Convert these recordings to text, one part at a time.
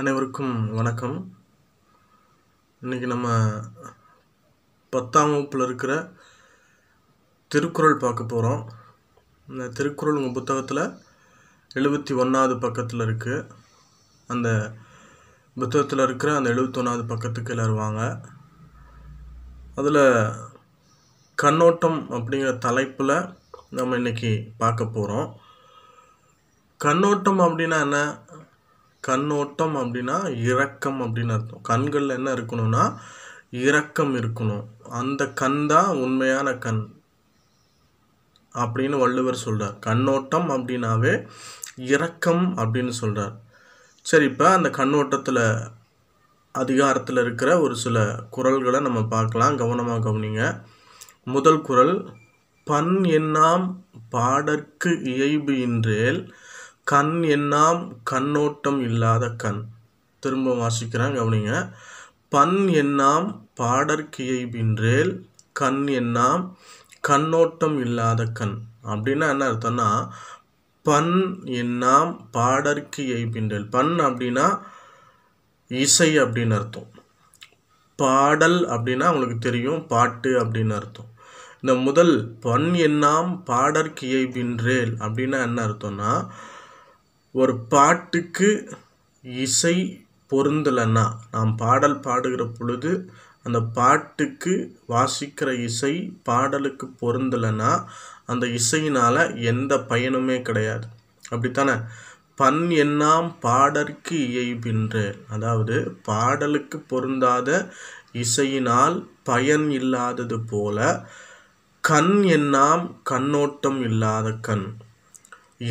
அனைவருக்கும் வணக்கம் இன்னைக்கு நம்ம பத்தாம் வகுப்பில் இருக்கிற திருக்குறள் பார்க்க போகிறோம் இந்த திருக்குறள் உங்கள் புத்தகத்தில் எழுபத்தி ஒன்றாவது பக்கத்தில் இருக்குது அந்த புத்தகத்தில் இருக்கிற அந்த எழுபத்தொன்னாவது பக்கத்துக்கு எல்லாம் வாங்க அதில் கண்ணோட்டம் அப்படிங்கிற தலைப்பில் நம்ம இன்றைக்கி பார்க்க போகிறோம் கண்ணோட்டம் அப்படின்னா என்ன கண்ணோட்டம் அப்படின்னா இரக்கம் அப்படின்னு அர்த்தம் கண்களில் என்ன இருக்கணும்னா இரக்கம் இருக்கணும் அந்த கண் தான் உண்மையான கண் அப்படின்னு வள்ளுவர் சொல்கிறார் கண்ணோட்டம் அப்படின்னாவே இரக்கம் அப்படின்னு சொல்கிறார் சரி இப்போ அந்த கண்ணோட்டத்தில் அதிகாரத்தில் இருக்கிற ஒரு சில குரல்களை நம்ம பார்க்கலாம் கவனமாக கவனிங்க முதல் குரல் பண் எண்ணாம் பாடற்கு இயல்பு இன்றேல் கண் எண்ணாம் கண்ணோட்டம் இல்லாத கண் திரும்ப வாசிக்கிறாங்க கவனிங்க பண் எண்ணாம் பாடற்கியை பின்றேல் கண் எண்ணாம் கண்ணோட்டம் இல்லாத கண் அப்படின்னா என்ன அர்த்தம்னா பண் எண்ணாம் பாடற்கியை பின்றேல் பண் அப்படின்னா இசை அப்படின்னு அர்த்தம் பாடல் அப்படின்னா உங்களுக்கு தெரியும் பாட்டு அப்படின்னு அர்த்தம் இந்த முதல் பண் எண்ணாம் பாடற்கியை பின்றேல் அப்படின்னா என்ன அர்த்தம்னா ஒரு பாட்டுக்கு இசை பொருந்தலைன்னா நாம் பாடல் பாடுகிற பொழுது அந்த பாட்டுக்கு வாசிக்கிற இசை பாடலுக்கு பொருந்தலைன்னா அந்த இசையினால் எந்த பயனுமே கிடையாது அப்படித்தானே பண் எண்ணாம் பாடற்கு இயைபின்று அதாவது பாடலுக்கு பொருந்தாத இசையினால் பயன் இல்லாதது போல கண் எண்ணாம் கண்ணோட்டம் இல்லாத கண்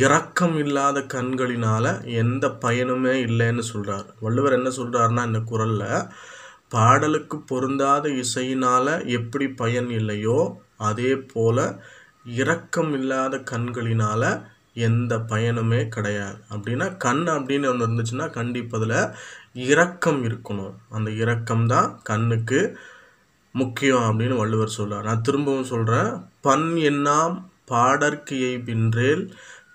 இரக்கம் இல்லாத கண்களினால் எந்த பயனுமே இல்லைன்னு சொல்கிறார் வள்ளுவர் என்ன சொல்கிறாருன்னா இந்த குரலில் பாடலுக்கு பொருந்தாத இசையினால் எப்படி பயன் இல்லையோ அதே போல் இரக்கம் இல்லாத கண்களினால் எந்த பயனுமே கிடையாது அப்படின்னா கண் அப்படின்னு ஒன்று இருந்துச்சுன்னா கண்டிப்பதில் இரக்கம் இருக்கணும் அந்த இரக்கம் தான் கண்ணுக்கு முக்கியம் அப்படின்னு வள்ளுவர் சொல்கிறார் நான் திரும்பவும் சொல்கிறேன் பண் என்னாம் பாடற்கையை பின்றேல்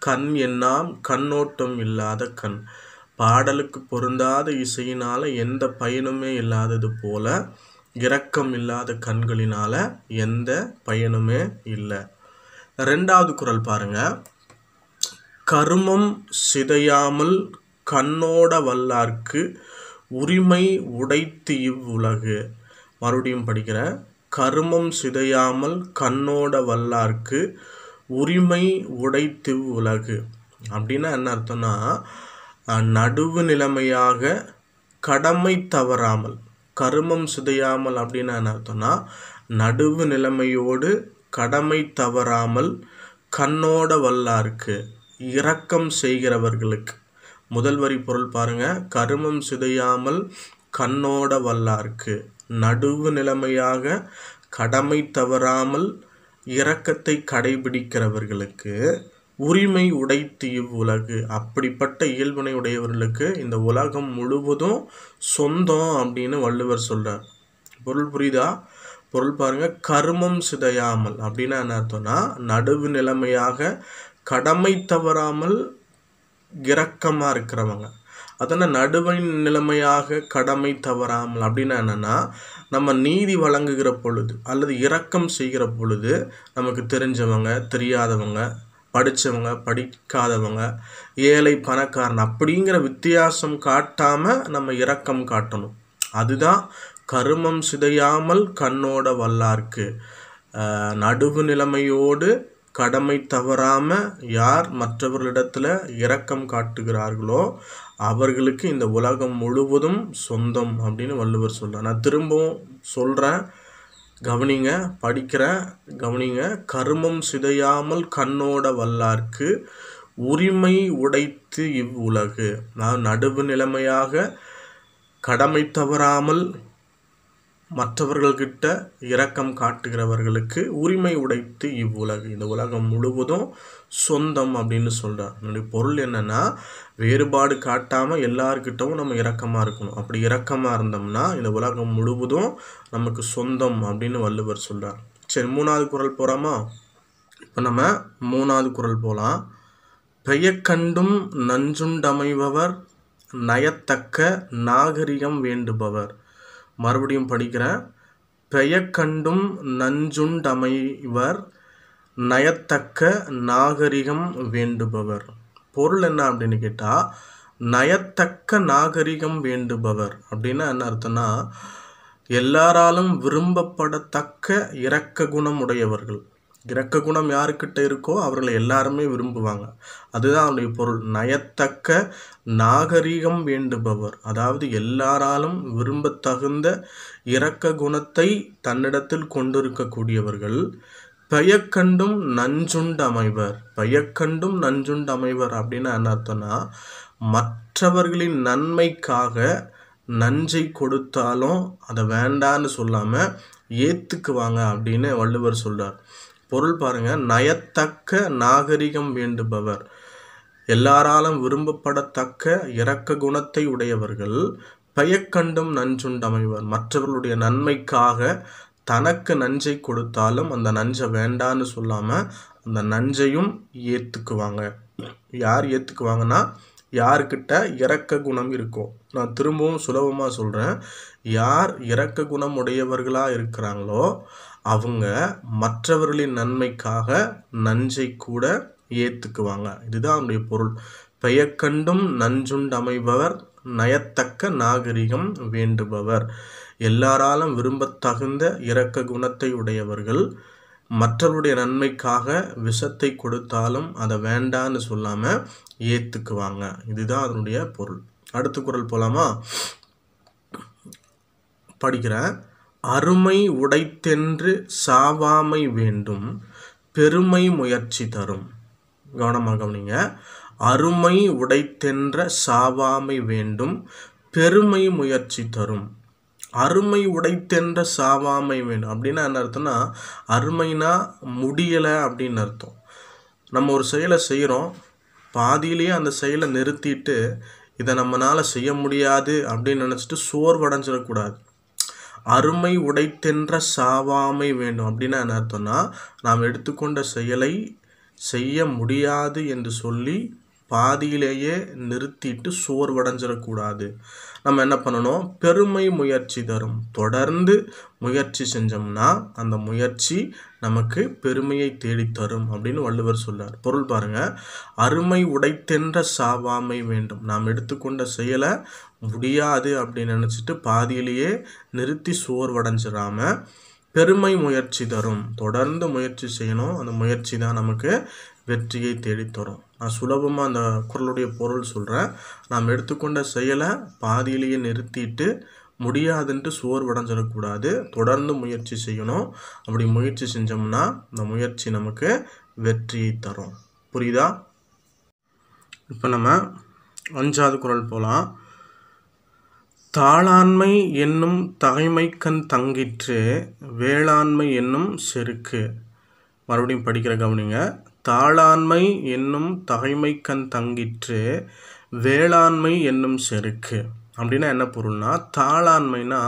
கண் என்னாம் கண்ணோட்டம் இல்லாத கண் பாடலுக்கு பொருந்தாத இசையினால் எந்த பயனுமே இல்லாதது போல இரக்கம் இல்லாத கண்களினால் எந்த பயனுமே இல்லை ரெண்டாவது குரல் பாருங்க கருமம் சிதையாமல் கண்ணோட வல்லார்க்கு உரிமை உடைத்து இவ்வுலகு மறுபடியும் படிக்கிற கருமம் சிதையாமல் கண்ணோட வல்லார்க்கு உரிமை உடைத்து உலகு அப்படின்னா என்ன அர்த்தம்னா நடுவு நிலைமையாக கடமை தவறாமல் கருமம் சிதையாமல் அப்படின்னா என்ன அர்த்தம்னா நடுவு நிலைமையோடு கடமை தவறாமல் கண்ணோட வல்லாருக்கு இரக்கம் செய்கிறவர்களுக்கு முதல் வரி பொருள் பாருங்க கருமம் சிதையாமல் கண்ணோட வல்லாருக்கு நடுவு நிலைமையாக கடமை தவறாமல் இரக்கத்தை கடைபிடிக்கிறவர்களுக்கு உரிமை உடைத்து இவ்வுலகு அப்படிப்பட்ட இயல்பினை உடையவர்களுக்கு இந்த உலகம் முழுவதும் சொந்தம் அப்படின்னு வள்ளுவர் சொல்கிறார் பொருள் புரியுதா பொருள் பாருங்கள் கர்மம் சிதையாமல் அப்படின்னா என்ன அர்த்தம்னா நடுவு நிலைமையாக கடமை தவறாமல் இரக்கமாக இருக்கிறவங்க அதனால் நடுவை நிலைமையாக கடமை தவறாமல் அப்படின்னா என்னென்னா நம்ம நீதி வழங்குகிற பொழுது அல்லது இரக்கம் செய்கிற பொழுது நமக்கு தெரிஞ்சவங்க தெரியாதவங்க படித்தவங்க படிக்காதவங்க ஏழை பணக்காரன் அப்படிங்கிற வித்தியாசம் காட்டாமல் நம்ம இரக்கம் காட்டணும் அதுதான் கருமம் சிதையாமல் கண்ணோட வல்லார்க்கு நடுவு நிலைமையோடு கடமை தவறாமல் யார் மற்றவர்களிடத்தில் இரக்கம் காட்டுகிறார்களோ அவர்களுக்கு இந்த உலகம் முழுவதும் சொந்தம் அப்படின்னு வள்ளுவர் சொல்கிறார் நான் திரும்பவும் சொல்கிறேன் கவனிங்க படிக்கிற கவனிங்க கருமம் சிதையாமல் கண்ணோட வல்லார்க்கு உரிமை உடைத்து இவ்வுலகு நான் நடுவு நிலைமையாக கடமை தவறாமல் மற்றவர்கள்கிட்ட இரக்கம் காட்டுகிறவர்களுக்கு உரிமை உடைத்து இவ்வுலகம் இந்த உலகம் முழுவதும் சொந்தம் அப்படின்னு சொல்கிறார் என்னுடைய பொருள் என்னென்னா வேறுபாடு காட்டாமல் எல்லாருக்கிட்டவும் நம்ம இரக்கமாக இருக்கணும் அப்படி இரக்கமாக இருந்தோம்னா இந்த உலகம் முழுவதும் நமக்கு சொந்தம் அப்படின்னு வள்ளுவர் சொல்கிறார் சரி மூணாவது குரல் போகிறோமா இப்போ நம்ம மூணாவது குரல் போகலாம் கண்டும் நஞ்சுண்டமைபவர் நயத்தக்க நாகரிகம் வேண்டுபவர் மறுபடியும் படிக்கிறேன் பெயக்கண்டும் நஞ்சுண்டமைவர் நயத்தக்க நாகரிகம் வேண்டுபவர் பொருள் என்ன அப்படின்னு கேட்டால் நயத்தக்க நாகரிகம் வேண்டுபவர் அப்படின்னா என்ன அர்த்தம்னா எல்லாராலும் விரும்பப்படத்தக்க இரக்க குணம் உடையவர்கள் இரக்க குணம் யாருக்கிட்ட இருக்கோ அவர்களை எல்லாருமே விரும்புவாங்க அதுதான் அவனுடைய பொருள் நயத்தக்க நாகரீகம் வேண்டுபவர் அதாவது எல்லாராலும் விரும்பத்தகுந்த இரக்க குணத்தை தன்னிடத்தில் கொண்டிருக்கக்கூடியவர்கள் பெயக்கண்டும் நஞ்சுண்டு அமைவர் பெயக்கண்டும் நஞ்சுண்டு அமைவர் அப்படின்னு என்ன அர்த்தம்னா மற்றவர்களின் நன்மைக்காக நஞ்சை கொடுத்தாலும் அதை வேண்டான்னு சொல்லாமல் ஏற்றுக்குவாங்க அப்படின்னு வள்ளுவர் சொல்கிறார் பொருள் பாருங்கள் நயத்தக்க நாகரிகம் வேண்டுபவர் எல்லாராலும் விரும்பப்படத்தக்க இரக்க குணத்தை உடையவர்கள் பயக்கண்டும் நஞ்சுண்டமைவர் மற்றவர்களுடைய நன்மைக்காக தனக்கு நஞ்சை கொடுத்தாலும் அந்த நஞ்சை வேண்டான்னு சொல்லாமல் அந்த நஞ்சையும் ஏற்றுக்குவாங்க யார் ஏற்றுக்குவாங்கன்னா யார்கிட்ட இறக்க குணம் இருக்கும் நான் திரும்பவும் சுலபமாக சொல்கிறேன் யார் இறக்க குணம் உடையவர்களாக இருக்கிறாங்களோ அவங்க மற்றவர்களின் நன்மைக்காக நஞ்சை கூட ஏற்றுக்குவாங்க இதுதான் அவனுடைய பொருள் பெயக்கண்டும் நஞ்சுண்டமைபவர் நயத்தக்க நாகரிகம் வேண்டுபவர் எல்லாராலும் விரும்பத்தகுந்த இரக்க குணத்தை உடையவர்கள் மற்றவருடைய நன்மைக்காக விஷத்தை கொடுத்தாலும் அதை வேண்டான்னு சொல்லாமல் ஏற்றுக்குவாங்க இதுதான் அதனுடைய பொருள் அடுத்த குரல் போலாமா படிக்கிறேன் அருமை உடைத்தென்று சாவாமை வேண்டும் பெருமை முயற்சி தரும் கவனமாக கவனிங்க அருமை உடைத்தென்ற சாவாமை வேண்டும் பெருமை முயற்சி தரும் அருமை உடைத்தென்ற சாவாமை வேண்டும் அப்படின்னா என்ன அர்த்தம்னா அருமைனா முடியலை அப்படின்னு அர்த்தம் நம்ம ஒரு செயலை செய்கிறோம் பாதியிலேயே அந்த செயலை நிறுத்திட்டு இதை நம்மளால் செய்ய முடியாது அப்படின்னு நினச்சிட்டு சோர்வடைஞ்சிடக்கூடாது அருமை உடைத்தென்ற சாவாமை வேண்டும் அப்படின்னா என்ன அர்த்தம்னா நாம் எடுத்துக்கொண்ட செயலை செய்ய முடியாது என்று சொல்லி பாதியிலேயே நிறுத்திட்டு சோர்வடைஞ்சிடக்கூடாது நம்ம என்ன பண்ணணும் பெருமை முயற்சி தரும் தொடர்ந்து முயற்சி செஞ்சோம்னா அந்த முயற்சி நமக்கு பெருமையை தேடித்தரும் அப்படின்னு வள்ளுவர் சொல்லார் பொருள் பாருங்க அருமை உடைத்தென்ற சாவாமை வேண்டும் நாம் எடுத்துக்கொண்ட செயலை முடியாது அப்படின்னு நினச்சிட்டு பாதியிலேயே நிறுத்தி சோர்வடைஞ்சிடாம பெருமை முயற்சி தரும் தொடர்ந்து முயற்சி செய்யணும் அந்த முயற்சி தான் நமக்கு வெற்றியை தேடித்தரும் நான் சுலபமாக அந்த குரலுடைய பொருள் சொல்கிறேன் நாம் எடுத்துக்கொண்ட செயலை பாதியிலேயே நிறுத்திட்டு முடியாதுன்ட்டு சோர்வடைஞ்சிடக்கூடாது தொடர்ந்து முயற்சி செய்யணும் அப்படி முயற்சி செஞ்சோம்னா இந்த முயற்சி நமக்கு வெற்றியை தரும் புரியுதா இப்போ நம்ம அஞ்சாவது குரல் போகலாம் தாளாண்மை என்னும் தகைமைக்கண் தங்கிற்று வேளாண்மை என்னும் செருக்கு மறுபடியும் படிக்கிற கவனிங்க தாளாண்மை என்னும் தகைமைக்கண் தங்கிற்று வேளாண்மை என்னும் செருக்கு அப்படின்னா என்ன பொருள்னா தாளாண்மைனா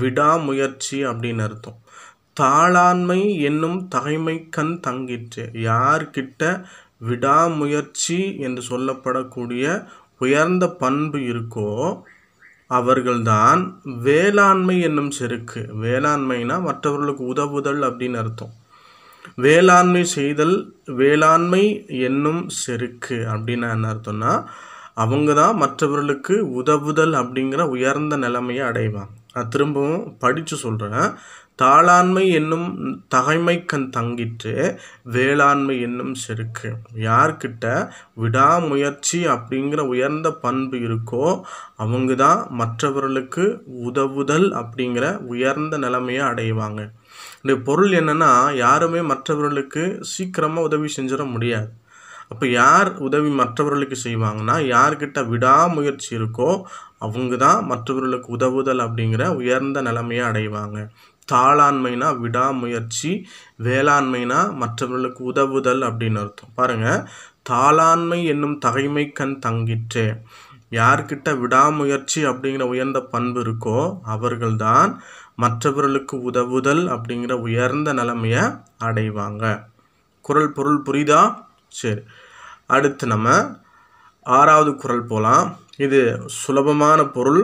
விடாமுயற்சி அப்படின்னு அர்த்தம் தாளாண்மை என்னும் தகைமைக்கண் தங்கிற்று யார்கிட்ட விடாமுயற்சி என்று சொல்லப்படக்கூடிய உயர்ந்த பண்பு இருக்கோ அவர்கள்தான் வேளாண்மை என்னும் செருக்கு வேளாண்மைனா மற்றவர்களுக்கு உதவுதல் அப்படின்னு அர்த்தம் வேளாண்மை செய்தல் வேளாண்மை என்னும் செருக்கு அப்படின்னா என்ன அர்த்தம்னா அவங்க தான் மற்றவர்களுக்கு உதவுதல் அப்படிங்கிற உயர்ந்த நிலைமையை அடைவான் நான் திரும்பவும் படித்து சொல்கிறேன் தாளாண்மை என்னும் தகைமை கண் தங்கிட்டு வேளாண்மை என்னும் செருக்கு யார்கிட்ட விடாமுயற்சி அப்படிங்கிற உயர்ந்த பண்பு இருக்கோ அவங்க தான் மற்றவர்களுக்கு உதவுதல் அப்படிங்கிற உயர்ந்த நிலைமையை அடைவாங்க இதனுடைய பொருள் என்னென்னா யாருமே மற்றவர்களுக்கு சீக்கிரமாக உதவி செஞ்சிட முடியாது அப்போ யார் உதவி மற்றவர்களுக்கு செய்வாங்கன்னா யார்கிட்ட விடாமுயற்சி இருக்கோ அவங்க தான் மற்றவர்களுக்கு உதவுதல் அப்படிங்கிற உயர்ந்த நிலைமையை அடைவாங்க தாளாண்மைனா விடாமுயற்சி வேளாண்மைனா மற்றவர்களுக்கு உதவுதல் அப்படின்னு அர்த்தம் பாருங்கள் தாளாண்மை என்னும் தகைமை கண் தங்கிற்று யார்கிட்ட விடாமுயற்சி அப்படிங்கிற உயர்ந்த பண்பு இருக்கோ அவர்கள்தான் மற்றவர்களுக்கு உதவுதல் அப்படிங்கிற உயர்ந்த நிலைமையை அடைவாங்க குரல் பொருள் புரியுதா சரி அடுத்து நம்ம ஆறாவது குரல் போகலாம் இது சுலபமான பொருள்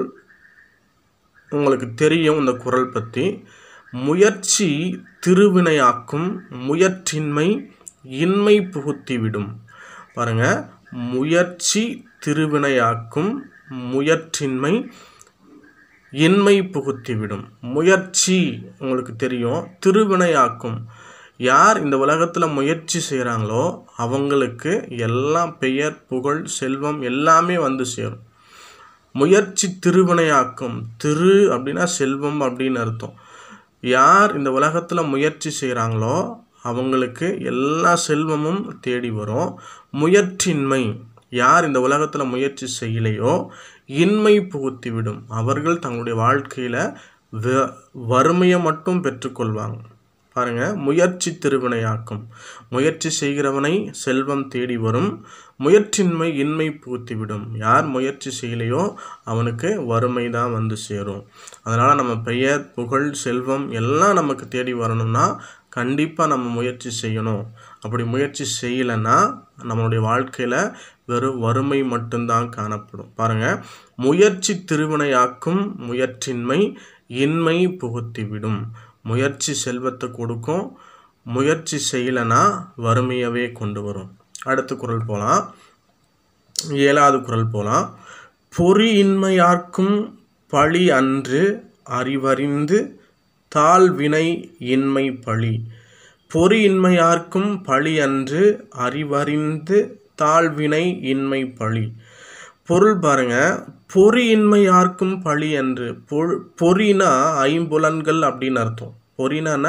உங்களுக்கு தெரியும் இந்த குரல் பற்றி முயற்சி திருவினையாக்கும் முயற்றின்மை இன்மை புகுத்திவிடும் பாருங்கள் முயற்சி திருவினையாக்கும் முயற்றின்மை இன்மை புகுத்திவிடும் முயற்சி உங்களுக்கு தெரியும் திருவினையாக்கும் யார் இந்த உலகத்தில் முயற்சி செய்கிறாங்களோ அவங்களுக்கு எல்லாம் பெயர் புகழ் செல்வம் எல்லாமே வந்து சேரும் முயற்சி திருவினையாக்கும் திரு அப்படின்னா செல்வம் அப்படின்னு அர்த்தம் யார் இந்த உலகத்தில் முயற்சி செய்கிறாங்களோ அவங்களுக்கு எல்லா செல்வமும் தேடி வரும் முயற்சியின்மை யார் இந்த உலகத்தில் முயற்சி செய்யலையோ இன்மை புகுத்திவிடும் அவர்கள் தங்களுடைய வாழ்க்கையில் வ வறுமையை மட்டும் பெற்றுக்கொள்வாங்க பாருங்கள் முயற்சி திருவினையாக்கும் முயற்சி செய்கிறவனை செல்வம் தேடி வரும் முயற்சின்மை இன்மை புகுத்திவிடும் யார் முயற்சி செய்யலையோ அவனுக்கு வறுமை தான் வந்து சேரும் அதனால் நம்ம பெயர் புகழ் செல்வம் எல்லாம் நமக்கு தேடி வரணும்னா கண்டிப்பாக நம்ம முயற்சி செய்யணும் அப்படி முயற்சி செய்யலைன்னா நம்மளுடைய வாழ்க்கையில் வெறும் வறுமை மட்டும்தான் காணப்படும் பாருங்கள் முயற்சி திருவினையாக்கும் முயற்சின்மை இன்மை புகுத்திவிடும் முயற்சி செல்வத்தை கொடுக்கும் முயற்சி செய்யலைன்னா வறுமையவே கொண்டு வரும் அடுத்த குரல் போகலாம் ஏழாவது குரல் போகலாம் பொறியின்மையாக்கும் பழி அன்று அறிவறிந்து தாழ்வினை இன்மை பழி பொறியின்மையாக்கும் பழி அன்று அறிவறிந்து தாழ்வினை இன்மை பழி பொருள் பாருங்க பொறி இன்மை யாருக்கும் பழி என்று பொறினா ஐம்புலன்கள் அப்படின்னு அர்த்தம் பொறினான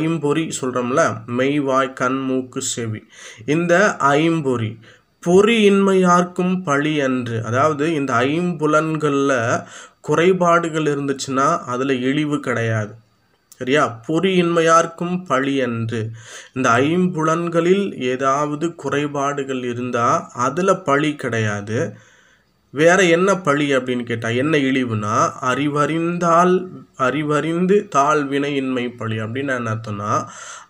ஐம்பொறி சொல்கிறோம்ல மெய்வாய் கண் மூக்கு செவி இந்த ஐம்பொறி பொறி யாருக்கும் பழி என்று அதாவது இந்த ஐம்புலன்களில் குறைபாடுகள் இருந்துச்சுன்னா அதில் இழிவு கிடையாது சரியா பொறியின்மையார்க்கும் பழி என்று இந்த ஐம்புலன்களில் ஏதாவது குறைபாடுகள் இருந்தால் அதில் பழி கிடையாது வேற என்ன பழி அப்படின்னு கேட்டால் என்ன இழிவுனா அறிவறிந்தால் அறிவறிந்து தாழ் வினையின்மை பழி அப்படின்னு என்ன அர்த்தம்னா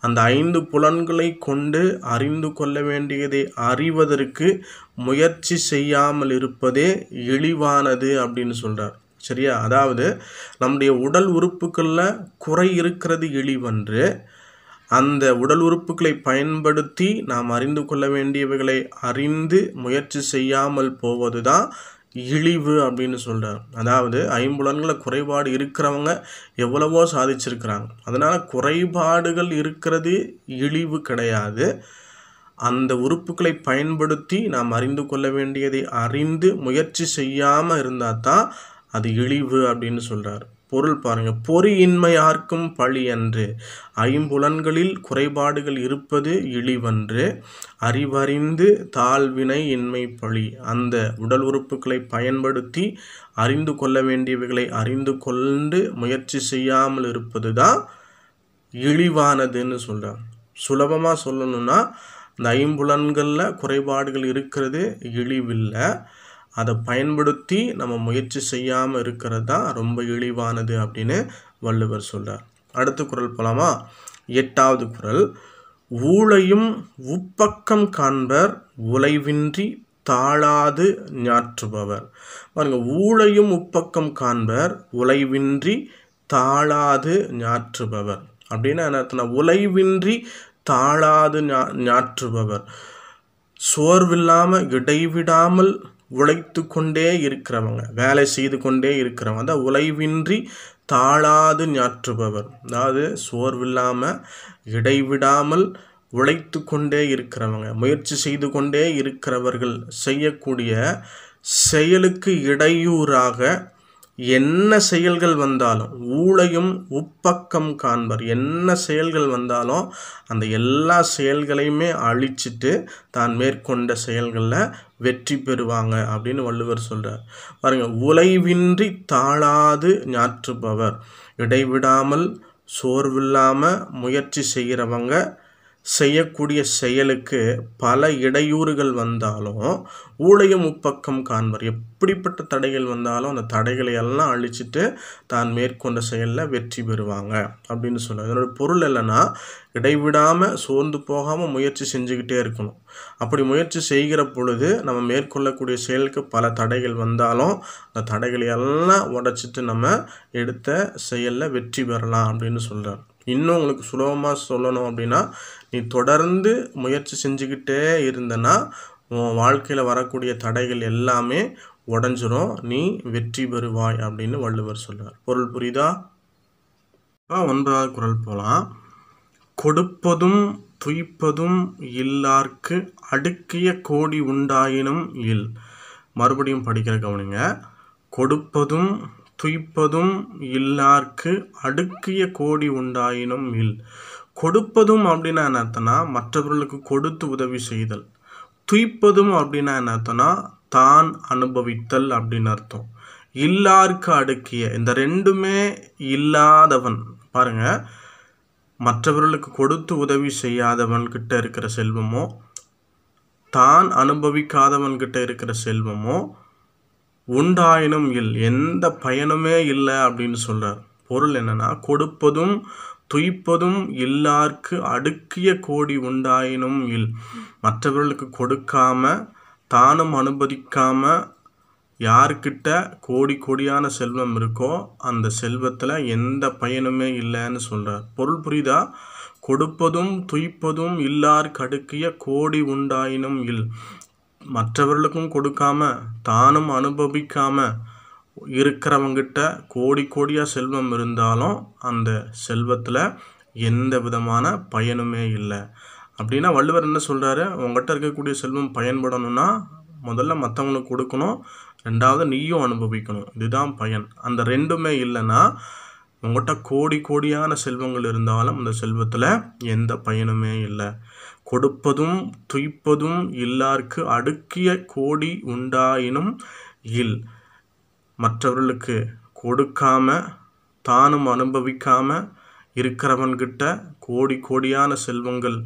அந்த ஐந்து புலன்களை கொண்டு அறிந்து கொள்ள வேண்டியதை அறிவதற்கு முயற்சி செய்யாமல் இருப்பதே இழிவானது அப்படின்னு சொல்கிறார் சரியா அதாவது நம்முடைய உடல் உறுப்புகளில் குறை இருக்கிறது இழிவன்று அந்த உடல் உறுப்புகளை பயன்படுத்தி நாம் அறிந்து கொள்ள வேண்டியவைகளை அறிந்து முயற்சி செய்யாமல் போவது தான் இழிவு அப்படின்னு சொல்கிறார் அதாவது ஐம்புலன்களில் குறைபாடு இருக்கிறவங்க எவ்வளவோ சாதிச்சிருக்கிறாங்க அதனால் குறைபாடுகள் இருக்கிறது இழிவு கிடையாது அந்த உறுப்புகளை பயன்படுத்தி நாம் அறிந்து கொள்ள வேண்டியதை அறிந்து முயற்சி செய்யாமல் இருந்தால் தான் அது இழிவு அப்படின்னு சொல்கிறார் பொருள் பாருங்கள் பொறியின்மை யார்க்கும் பழி அன்று ஐம்புலன்களில் குறைபாடுகள் இருப்பது இழிவன்று அறிவறிந்து தாழ்வினை இன்மை பழி அந்த உடல் உறுப்புகளை பயன்படுத்தி அறிந்து கொள்ள வேண்டியவைகளை அறிந்து கொண்டு முயற்சி செய்யாமல் இருப்பது தான் இழிவானதுன்னு சொல்கிறார் சுலபமாக சொல்லணும்னா இந்த ஐம்புலன்களில் குறைபாடுகள் இருக்கிறது இழிவில்லை அதை பயன்படுத்தி நம்ம முயற்சி செய்யாமல் இருக்கிறது தான் ரொம்ப இழிவானது அப்படின்னு வள்ளுவர் சொல்கிறார் அடுத்த குரல் போலாமா எட்டாவது குரல் ஊழையும் உப்பக்கம் காண்பர் உலைவின்றி தாழாது ஞாற்றுபவர் பாருங்கள் ஊழையும் உப்பக்கம் காண்பர் உலைவின்றி தாழாது ஞாற்றுபவர் அப்படின்னா என்ன உலைவின்றி தாழாது ஞா ஞாற்றுபவர் சோர்வில்லாமல் இடைவிடாமல் உழைத்து கொண்டே இருக்கிறவங்க வேலை செய்து கொண்டே இருக்கிறவங்க அந்த உழைவின்றி தாழாது ஞாற்றுபவர் அதாவது சோர்வில்லாமல் இடைவிடாமல் உழைத்து கொண்டே இருக்கிறவங்க முயற்சி செய்து கொண்டே இருக்கிறவர்கள் செய்யக்கூடிய செயலுக்கு இடையூறாக என்ன செயல்கள் வந்தாலும் ஊழையும் உப்பக்கம் காண்பர் என்ன செயல்கள் வந்தாலும் அந்த எல்லா செயல்களையுமே அழிச்சிட்டு தான் மேற்கொண்ட செயல்களில் வெற்றி பெறுவாங்க அப்படின்னு வள்ளுவர் சொல்கிறார் பாருங்கள் உழைவின்றி தாழாது ஞாற்றுபவர் இடைவிடாமல் சோர்வில்லாமல் முயற்சி செய்கிறவங்க செய்யக்கூடிய செயலுக்கு பல இடையூறுகள் வந்தாலும் ஊழைய முப்பக்கம் காண்பர் எப்படிப்பட்ட தடைகள் வந்தாலும் அந்த தடைகளை எல்லாம் அழிச்சிட்டு தான் மேற்கொண்ட செயலில் வெற்றி பெறுவாங்க அப்படின்னு சொல்லுவாங்க இதனோட பொருள் இல்லைன்னா இடைவிடாமல் சோர்ந்து போகாமல் முயற்சி செஞ்சுக்கிட்டே இருக்கணும் அப்படி முயற்சி செய்கிற பொழுது நம்ம மேற்கொள்ளக்கூடிய செயலுக்கு பல தடைகள் வந்தாலும் அந்த தடைகளை எல்லாம் உடச்சிட்டு நம்ம எடுத்த செயலில் வெற்றி பெறலாம் அப்படின்னு சொல்கிறார் இன்னும் உங்களுக்கு சுலபமாக சொல்லணும் அப்படின்னா நீ தொடர்ந்து முயற்சி செஞ்சுக்கிட்டே இருந்தனா உன் வாழ்க்கையில் வரக்கூடிய தடைகள் எல்லாமே உடஞ்சிரும் நீ வெற்றி பெறுவாய் அப்படின்னு வள்ளுவர் சொல்லுவார் பொருள் புரியுதா ஒன்பதாவது குரல் போகலாம் கொடுப்பதும் துய்ப்பதும் இல்லார்க்கு அடுக்கிய கோடி உண்டாயினும் இல் மறுபடியும் படிக்கிற கவனிங்க கொடுப்பதும் துய்ப்பதும் இல்லார்க்கு அடுக்கிய கோடி உண்டாயினும் இல் கொடுப்பதும் அப்படின்னா என்ன அர்த்தம்னா மற்றவர்களுக்கு கொடுத்து உதவி செய்தல் துய்ப்பதும் அப்படின்னா என்ன அர்த்தம்னா தான் அனுபவித்தல் அப்படின்னு அர்த்தம் இல்லார்க்கு அடுக்கிய இந்த ரெண்டுமே இல்லாதவன் பாருங்க மற்றவர்களுக்கு கொடுத்து உதவி செய்யாதவன் கிட்ட இருக்கிற செல்வமோ தான் அனுபவிக்காதவன் கிட்ட இருக்கிற செல்வமோ உண்டாயினும் இல் எந்த பயனுமே இல்லை அப்படின்னு சொல்கிறார் பொருள் என்னன்னா கொடுப்பதும் துய்ப்பதும் இல்லார்க்கு அடுக்கிய கோடி உண்டாயினும் இல் மற்றவர்களுக்கு கொடுக்காம தானும் அனுமதிக்காம யார்கிட்ட கோடி கோடியான செல்வம் இருக்கோ அந்த செல்வத்தில் எந்த பயனுமே இல்லைன்னு சொல்கிறார் பொருள் புரியுதா கொடுப்பதும் துய்ப்பதும் இல்லார் கடுக்கிய கோடி உண்டாயினும் இல் மற்றவர்களுக்கும் கொடுக்காம தானும் அனுபவிக்காம இருக்கிறவங்கிட்ட கோடி கோடியாக செல்வம் இருந்தாலும் அந்த செல்வத்தில் எந்த விதமான பயனுமே இல்லை அப்படின்னா வள்ளுவர் என்ன சொல்கிறாரு உங்கள்கிட்ட இருக்கக்கூடிய செல்வம் பயன்படணும்னா முதல்ல மற்றவங்களுக்கு கொடுக்கணும் ரெண்டாவது நீயும் அனுபவிக்கணும் இதுதான் பயன் அந்த ரெண்டுமே இல்லைன்னா உங்கள்கிட்ட கோடி கோடியான செல்வங்கள் இருந்தாலும் அந்த செல்வத்தில் எந்த பயனுமே இல்லை கொடுப்பதும் துய்ப்பதும் இல்லார்க்கு அடுக்கிய கோடி உண்டாயினும் இல் மற்றவர்களுக்கு கொடுக்காம தானும் அனுபவிக்காம இருக்கிறவன்கிட்ட கோடி கோடியான செல்வங்கள்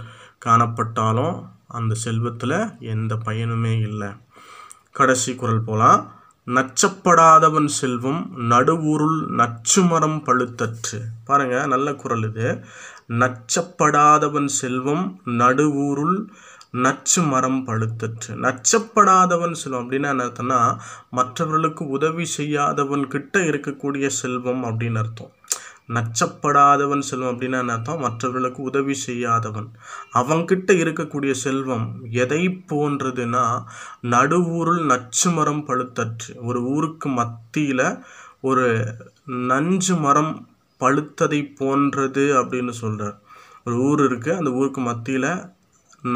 காணப்பட்டாலும் அந்த செல்வத்தில் எந்த பயனுமே இல்லை கடைசி குரல் போலாம் நச்சப்படாதவன் செல்வம் நடுவூருள் நச்சு மரம் பழுத்தற்று பாருங்கள் நல்ல குரல் இது நச்சப்படாதவன் செல்வம் நடுவூருள் நச்சு மரம் பழுத்தற்று நச்சப்படாதவன் செல்வம் அப்படின்னு என்ன மற்றவர்களுக்கு உதவி செய்யாதவன் கிட்ட இருக்கக்கூடிய செல்வம் அப்படின்னு அர்த்தம் நச்சப்படாதவன் செல்வம் அப்படின்னா என்ன அர்த்தம் மற்றவர்களுக்கு உதவி செய்யாதவன் அவங்கிட்ட இருக்கக்கூடிய செல்வம் எதை போன்றதுன்னா நடுவூரில் நச்சு மரம் பழுத்தற்று ஒரு ஊருக்கு மத்தியில் ஒரு நஞ்சு மரம் பழுத்ததை போன்றது அப்படின்னு சொல்கிறார் ஒரு ஊர் இருக்குது அந்த ஊருக்கு மத்தியில்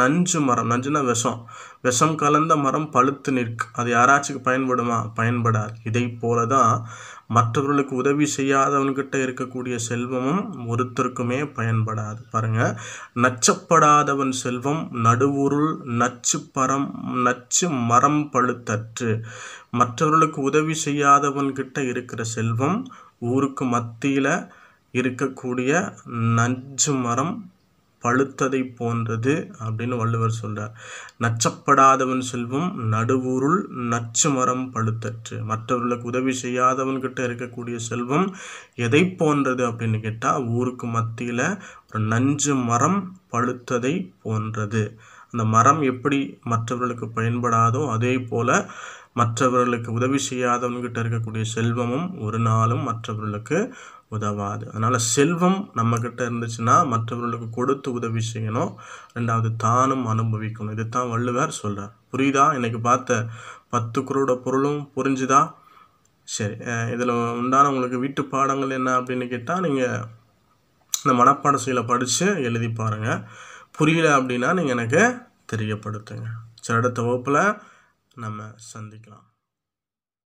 நஞ்சு மரம் நஞ்சுனா விஷம் விஷம் கலந்த மரம் பழுத்து நிற்கு அது யாராச்சுக்கு பயன்படுமா பயன்படாது இதை போல தான் மற்றவர்களுக்கு உதவி செய்யாதவன்கிட்ட இருக்கக்கூடிய செல்வமும் ஒருத்தருக்குமே பயன்படாது பாருங்கள் நச்சப்படாதவன் செல்வம் நடுவுருள் நச்சு பரம் நச்சு மரம் பழுத்தற்று மற்றவர்களுக்கு உதவி செய்யாதவன்கிட்ட இருக்கிற செல்வம் ஊருக்கு மத்தியில் இருக்கக்கூடிய நஞ்சு மரம் பழுத்ததை போன்றது அப்படின்னு வள்ளுவர் சொல்கிறார் நச்சப்படாதவன் செல்வம் நடுவுருள் நச்சு மரம் பழுத்தற்று மற்றவர்களுக்கு உதவி செய்யாதவன்கிட்ட இருக்கக்கூடிய செல்வம் எதை போன்றது அப்படின்னு கேட்டால் ஊருக்கு மத்தியில் ஒரு நஞ்சு மரம் பழுத்ததை போன்றது இந்த மரம் எப்படி மற்றவர்களுக்கு பயன்படாதோ அதே போல் மற்றவர்களுக்கு உதவி செய்யாதவன்கிட்ட இருக்கக்கூடிய செல்வமும் ஒரு நாளும் மற்றவர்களுக்கு உதவாது அதனால் செல்வம் நம்மக்கிட்ட இருந்துச்சுன்னா மற்றவர்களுக்கு கொடுத்து உதவி செய்யணும் ரெண்டாவது தானும் அனுபவிக்கணும் இது தான் வள்ளுவர் சொல்கிறார் புரியுதா இன்றைக்கி பார்த்த பத்து குரோட பொருளும் புரிஞ்சுதா சரி இதில் உண்டான உங்களுக்கு வீட்டு பாடங்கள் என்ன அப்படின்னு கேட்டால் நீங்கள் இந்த மனப்பாட செயலை படித்து எழுதி பாருங்கள் புரியல அப்படின்னா நீங்கள் எனக்கு தெரியப்படுத்துங்க சரி அடுத்த வகுப்பில் நம்ம சந்திக்கலாம்